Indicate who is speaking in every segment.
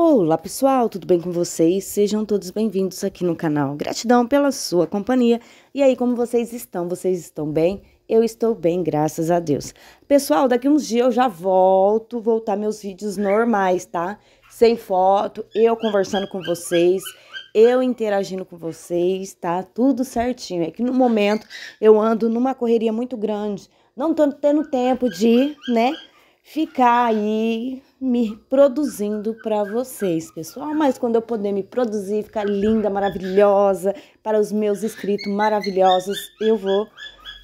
Speaker 1: Olá pessoal, tudo bem com vocês? Sejam todos bem-vindos aqui no canal. Gratidão pela sua companhia. E aí, como vocês estão? Vocês estão bem? Eu estou bem, graças a Deus. Pessoal, daqui uns dias eu já volto, voltar meus vídeos normais, tá? Sem foto, eu conversando com vocês, eu interagindo com vocês, tá? Tudo certinho. É que no momento eu ando numa correria muito grande, não tô tendo tempo de, né, ficar aí me produzindo para vocês, pessoal. Mas quando eu puder me produzir, ficar linda, maravilhosa, para os meus inscritos maravilhosos, eu vou estar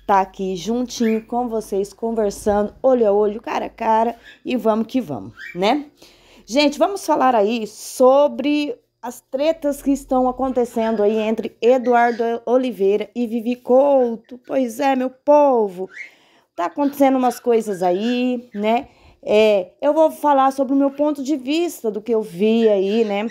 Speaker 1: tá aqui juntinho com vocês, conversando, olho a olho, cara a cara, e vamos que vamos, né? Gente, vamos falar aí sobre as tretas que estão acontecendo aí entre Eduardo Oliveira e Vivi Couto. Pois é, meu povo, tá acontecendo umas coisas aí, né? É, eu vou falar sobre o meu ponto de vista do que eu vi aí, né?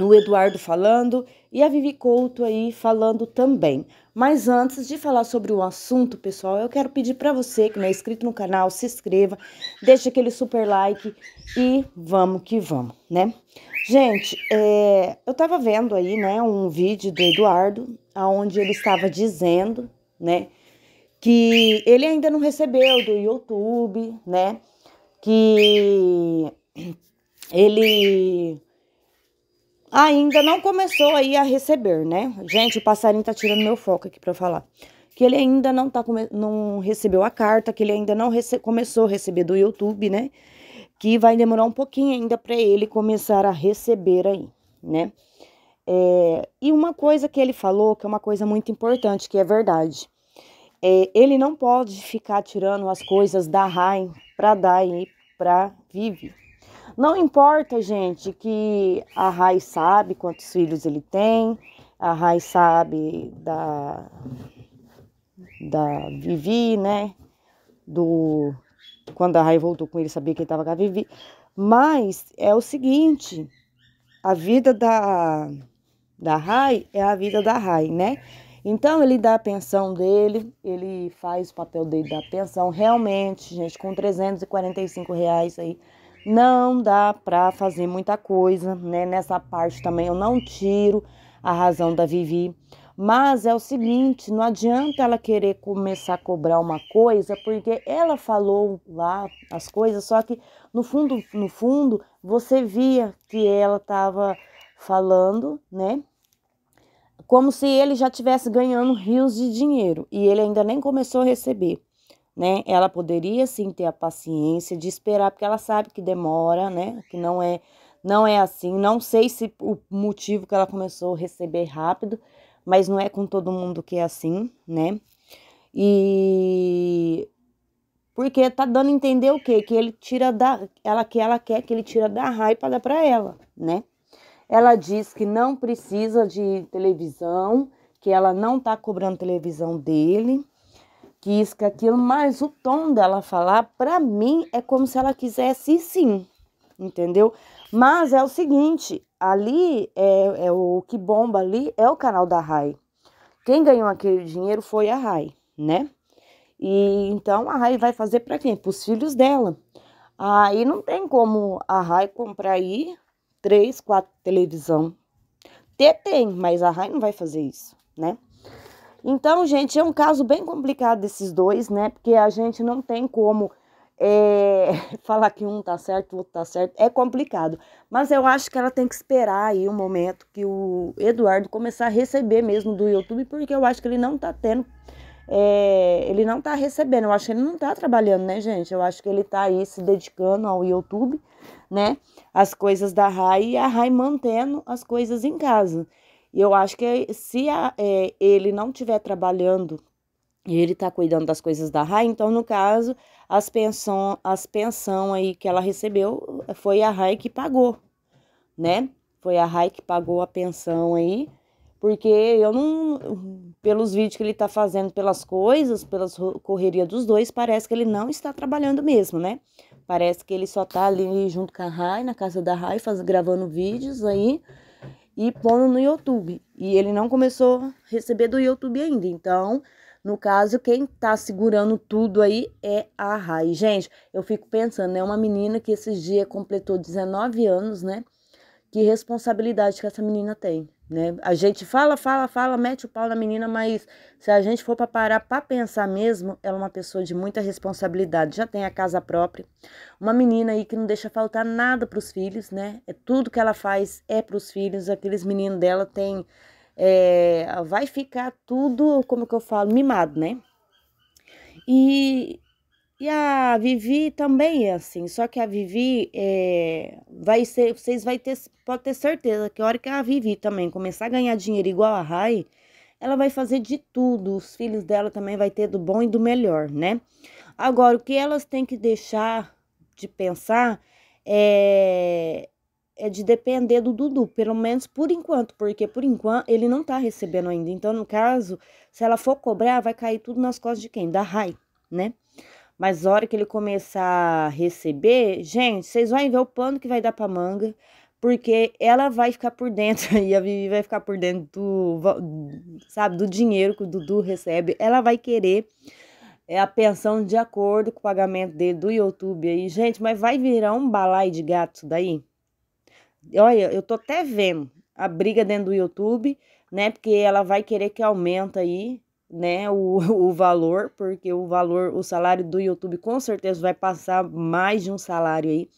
Speaker 1: O Eduardo falando e a Vivi Couto aí falando também. Mas antes de falar sobre o assunto, pessoal, eu quero pedir para você que não é inscrito no canal, se inscreva, deixe aquele super like e vamos que vamos, né? Gente, é, eu estava vendo aí, né, um vídeo do Eduardo, aonde ele estava dizendo, né, que ele ainda não recebeu do YouTube, né, que ele ainda não começou aí a receber, né? Gente, o passarinho tá tirando meu foco aqui para falar. Que ele ainda não tá não recebeu a carta, que ele ainda não começou a receber do YouTube, né? Que vai demorar um pouquinho ainda para ele começar a receber aí, né? É, e uma coisa que ele falou, que é uma coisa muito importante, que é verdade. É, ele não pode ficar tirando as coisas da RAI para dar aí para Vivi. Não importa, gente, que a Rai sabe quantos filhos ele tem, a Rai sabe da, da Vivi, né? Do, quando a Rai voltou com ele, sabia que ele estava com a Vivi. Mas é o seguinte, a vida da, da Rai é a vida da Rai, né? Então ele dá a pensão dele, ele faz o papel dele da pensão. Realmente, gente, com 345 reais aí não dá para fazer muita coisa, né? Nessa parte também eu não tiro a razão da Vivi. Mas é o seguinte, não adianta ela querer começar a cobrar uma coisa, porque ela falou lá as coisas, só que no fundo, no fundo, você via que ela estava falando, né? como se ele já tivesse ganhando rios de dinheiro e ele ainda nem começou a receber, né? Ela poderia sim ter a paciência de esperar, porque ela sabe que demora, né? Que não é não é assim. Não sei se o motivo que ela começou a receber é rápido, mas não é com todo mundo que é assim, né? E porque tá dando a entender o quê? Que ele tira da ela que ela quer que ele tira da raiva dar para ela, né? Ela diz que não precisa de televisão, que ela não está cobrando televisão dele, que isso, que aquilo, mas o tom dela falar, para mim, é como se ela quisesse sim, entendeu? Mas é o seguinte, ali é, é o que bomba ali é o canal da Rai. Quem ganhou aquele dinheiro foi a Rai, né? E então a Rai vai fazer para quem? Para os filhos dela. Aí não tem como a Rai comprar aí três, quatro televisão. Tê tem, mas a Rai não vai fazer isso, né? Então, gente, é um caso bem complicado desses dois, né? Porque a gente não tem como é, falar que um tá certo, o outro tá certo. É complicado. Mas eu acho que ela tem que esperar aí um momento que o Eduardo começar a receber mesmo do YouTube, porque eu acho que ele não tá tendo é, ele não está recebendo. Eu acho que ele não está trabalhando, né, gente? Eu acho que ele está aí se dedicando ao YouTube, né? As coisas da Rai e a Rai mantendo as coisas em casa. E eu acho que se a, é, ele não estiver trabalhando e ele está cuidando das coisas da Rai, então, no caso, as pensão, as pensão aí que ela recebeu foi a Rai que pagou, né? Foi a Rai que pagou a pensão aí porque eu não. Pelos vídeos que ele tá fazendo, pelas coisas, pela correria dos dois, parece que ele não está trabalhando mesmo, né? Parece que ele só tá ali junto com a Rai, na casa da Rai, faz, gravando vídeos aí e pondo no YouTube. E ele não começou a receber do YouTube ainda. Então, no caso, quem tá segurando tudo aí é a Rai. Gente, eu fico pensando, é né? uma menina que esses dias completou 19 anos, né? Que responsabilidade que essa menina tem. Né? A gente fala, fala, fala, mete o pau na menina, mas se a gente for para parar para pensar mesmo, ela é uma pessoa de muita responsabilidade, já tem a casa própria. Uma menina aí que não deixa faltar nada para os filhos, né? É tudo que ela faz é para os filhos. Aqueles meninos dela tem é, vai ficar tudo, como que eu falo, mimado, né? E e a Vivi também é assim, só que a Vivi é, vai ser, vocês vai ter, pode ter certeza que a hora que a Vivi também começar a ganhar dinheiro igual a Rai, ela vai fazer de tudo, os filhos dela também vai ter do bom e do melhor, né? Agora, o que elas têm que deixar de pensar é, é de depender do Dudu, pelo menos por enquanto, porque por enquanto ele não tá recebendo ainda. Então, no caso, se ela for cobrar, vai cair tudo nas costas de quem? Da Rai, né? Mas a hora que ele começar a receber, gente, vocês vão ver o pano que vai dar pra manga, porque ela vai ficar por dentro, e a Vivi vai ficar por dentro do, sabe, do dinheiro que o Dudu recebe. Ela vai querer é, a pensão de acordo com o pagamento dele do YouTube aí. Gente, mas vai virar um balai de gato isso daí? Olha, eu tô até vendo a briga dentro do YouTube, né? Porque ela vai querer que aumenta aí né, o, o valor, porque o valor, o salário do YouTube com certeza vai passar mais de um salário aí.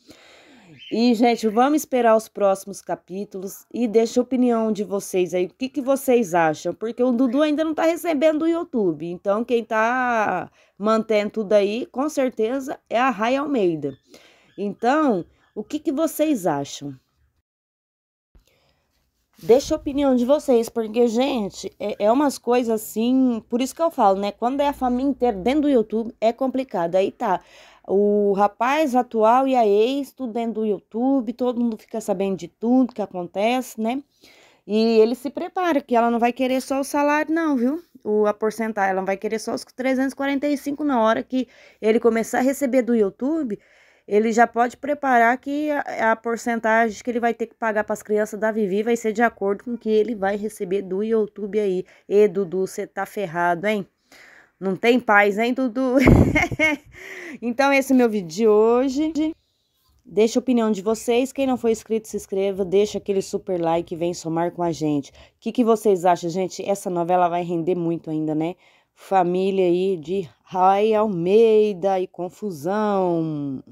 Speaker 1: E, gente, vamos esperar os próximos capítulos e deixa a opinião de vocês aí. O que, que vocês acham? Porque o Dudu ainda não tá recebendo o YouTube. Então, quem tá mantendo tudo aí, com certeza, é a Ray Almeida. Então, o que, que vocês acham? Deixa a opinião de vocês, porque, gente, é, é umas coisas assim. Por isso que eu falo, né? Quando é a família inteira dentro do YouTube, é complicado. Aí tá o rapaz atual e a ex, tudo dentro do YouTube, todo mundo fica sabendo de tudo que acontece, né? E ele se prepara, que ela não vai querer só o salário, não, viu? O, a porcentagem, ela não vai querer só os 345 na hora que ele começar a receber do YouTube ele já pode preparar que a, a porcentagem que ele vai ter que pagar para as crianças da Vivi vai ser de acordo com o que ele vai receber do YouTube aí. E Dudu, você tá ferrado, hein? Não tem paz, hein, Dudu? então, esse é o meu vídeo de hoje. Deixa a opinião de vocês. Quem não foi inscrito, se inscreva. Deixa aquele super like e vem somar com a gente. O que, que vocês acham, gente? Essa novela vai render muito ainda, né? Família aí de Rai Almeida e confusão.